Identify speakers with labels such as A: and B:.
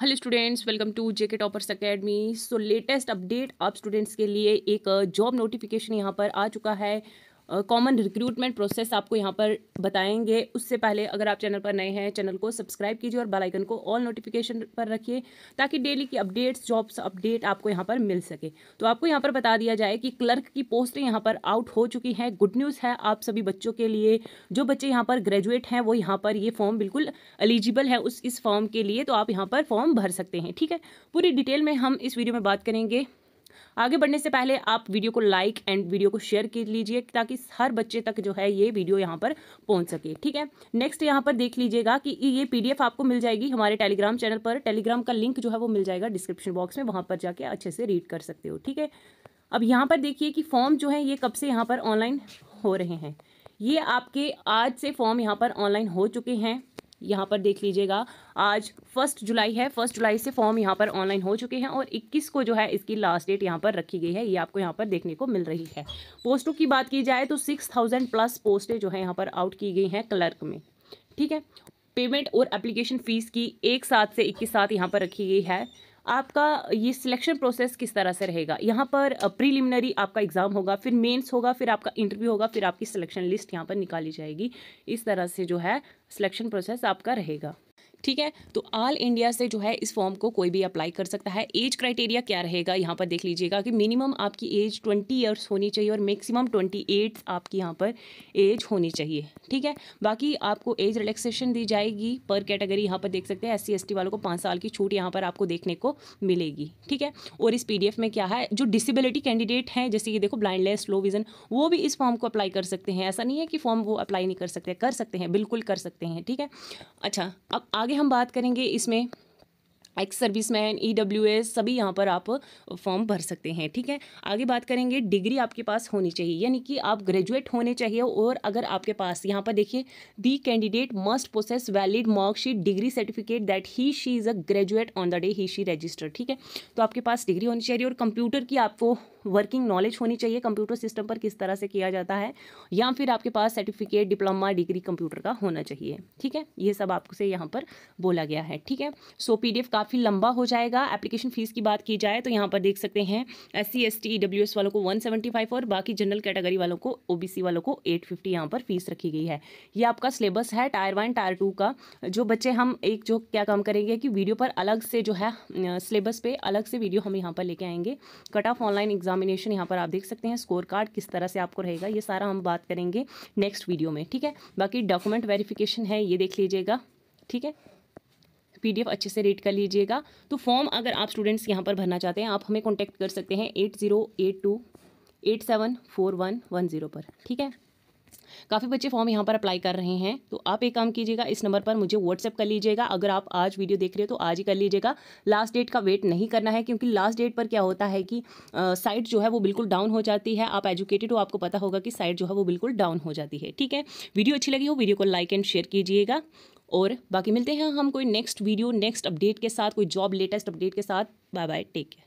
A: hello students welcome to JK toppers academy so latest update आप students के लिए एक जॉब नोटिफिकेशन यहाँ पर आ चुका है कॉमन रिक्रूटमेंट प्रोसेस आपको यहाँ पर बताएंगे उससे पहले अगर आप चैनल पर नए हैं चैनल को सब्सक्राइब कीजिए और बेल आइकन को ऑल नोटिफिकेशन पर रखिए ताकि डेली की अपडेट्स जॉब्स अपडेट आपको यहाँ पर मिल सके तो आपको यहाँ पर बता दिया जाए कि क्लर्क की पोस्टें यहाँ पर आउट हो चुकी हैं गुड न्यूज़ है आप सभी बच्चों के लिए जो बच्चे यहाँ पर ग्रेजुएट हैं वो यहाँ पर ये फॉर्म बिल्कुल एलिजिबल है उस इस फॉर्म के लिए तो आप यहाँ पर फॉर्म भर सकते हैं ठीक है पूरी डिटेल में हम इस वीडियो में बात करेंगे आगे बढ़ने से पहले आप वीडियो को लाइक एंड वीडियो को शेयर कर लीजिए ताकि हर बच्चे तक जो है ये वीडियो यहाँ पर पहुँच सके ठीक है नेक्स्ट यहाँ पर देख लीजिएगा कि ये पीडीएफ आपको मिल जाएगी हमारे टेलीग्राम चैनल पर टेलीग्राम का लिंक जो है वो मिल जाएगा डिस्क्रिप्शन बॉक्स में वहाँ पर जाके अच्छे से रीड कर सकते हो ठीक है अब यहाँ पर देखिए कि फॉर्म जो है ये कब से यहाँ पर ऑनलाइन हो रहे हैं ये आपके आज से फॉर्म यहाँ पर ऑनलाइन हो चुके हैं यहाँ पर देख लीजिएगा आज फर्स्ट जुलाई है फर्स्ट जुलाई से फॉर्म यहाँ पर ऑनलाइन हो चुके हैं और 21 को जो है इसकी लास्ट डेट यहाँ पर रखी गई है ये आपको यहाँ पर देखने को मिल रही है पोस्टों की बात की जाए तो 6000 प्लस पोस्टें जो है यहाँ पर आउट की गई हैं क्लर्क में ठीक है पेमेंट और एप्लीकेशन फ़ीस की एक साथ से इक्कीस साथ यहाँ पर रखी गई है आपका ये सिलेक्शन प्रोसेस किस तरह से रहेगा यहाँ पर प्रीलिमिनरी आपका एग्ज़ाम होगा फिर मेंस होगा फिर आपका इंटरव्यू होगा फिर आपकी सिलेक्शन लिस्ट यहाँ पर निकाली जाएगी इस तरह से जो है सिलेक्शन प्रोसेस आपका रहेगा ठीक है तो ऑल इंडिया से जो है इस फॉर्म को कोई भी अप्लाई कर सकता है एज क्राइटेरिया क्या रहेगा यहाँ पर देख लीजिएगा कि मिनिमम आपकी एज ट्वेंटी ईयर्स होनी चाहिए और मैक्सिमम ट्वेंटी एट आपकी यहाँ पर एज होनी चाहिए ठीक है बाकी आपको एज रिलैक्सेशन दी जाएगी पर कैटेगरी यहाँ पर देख सकते हैं एस सी वालों को पाँच साल की छूट यहाँ पर आपको देखने को मिलेगी ठीक है और इस पी में क्या है जो डिसेबिलिटी कैंडिडेट हैं जैसे कि देखो ब्लाइंडलेस लो विजन वो भी इस फॉर्म को अप्लाई कर सकते हैं ऐसा नहीं है कि फॉर्म वो अप्लाई नहीं कर सकते कर सकते हैं बिल्कुल कर सकते हैं ठीक है अच्छा अब आगे हम बात करेंगे इसमें ex service man E S सभी यहाँ पर आप फॉर्म भर सकते हैं ठीक है आगे बात करेंगे डिग्री आपके पास होनी चाहिए यानी कि आप ग्रेजुएट होने चाहिए और अगर आपके पास यहाँ पर देखिए the candidate must process valid marksheet degree certificate that he she is a graduate on the day he she register ठीक है तो आपके पास डिग्री होनी चाहिए और कंप्यूटर की आपको वर्किंग नॉलेज होनी चाहिए कंप्यूटर सिस्टम पर किस तरह से किया जाता है या फिर आपके पास सर्टिफिकेट डिप्लोमा डिग्री कंप्यूटर का होना चाहिए ठीक है ये सब आपको से यहाँ पर बोला गया है ठीक है सो पी काफ़ी लंबा हो जाएगा एप्लीकेशन फ़ीस की बात की जाए तो यहाँ पर देख सकते हैं एस सी एस टी वालों को वन और बाकी जनरल कैटेगरी वालों को ओ वालों को एट फिफ्टी यहाँ पर फीस रखी गई है ये आपका सिलेबस है टायर वन टायर टू का जो बच्चे हम एक जो क्या काम करेंगे कि वीडियो पर अलग से जो है सिलेबस पे अलग से वीडियो हम यहाँ पर लेके आएंगे cut off online exam nomination यहाँ पर आप देख सकते हैं स्कोर कार्ड किस तरह से आपको रहेगा ये सारा हम बात करेंगे नेक्स्ट वीडियो में ठीक है बाकी डॉक्यूमेंट वेरिफिकेशन है ये देख लीजिएगा ठीक है पीडीएफ अच्छे से रीड कर लीजिएगा तो फॉर्म अगर आप स्टूडेंट्स यहाँ पर भरना चाहते हैं आप हमें कॉन्टैक्ट कर सकते हैं at zero eight two eight seven four one one zero पर ठीक है काफ़ी बच्चे फॉर्म यहाँ पर अप्लाई कर रहे हैं तो आप एक काम कीजिएगा इस नंबर पर मुझे व्हाट्सअप कर लीजिएगा अगर आप आज वीडियो देख रहे हो तो आज ही कर लीजिएगा लास्ट डेट का वेट नहीं करना है क्योंकि लास्ट डेट पर क्या होता है कि साइट जो है वो बिल्कुल डाउन हो जाती है आप एजुकेटेड हो आपको पता होगा कि साइट जो है वो बिल्कुल डाउन हो जाती है ठीक है वीडियो अच्छी लगी हो वीडियो को लाइक एंड शेयर कीजिएगा और बाकी मिलते हैं हम कोई नेक्स्ट वीडियो नेक्स्ट अपडेट के साथ कोई जॉब लेटेस्ट अपडेट के साथ बाय बाय टेक केयर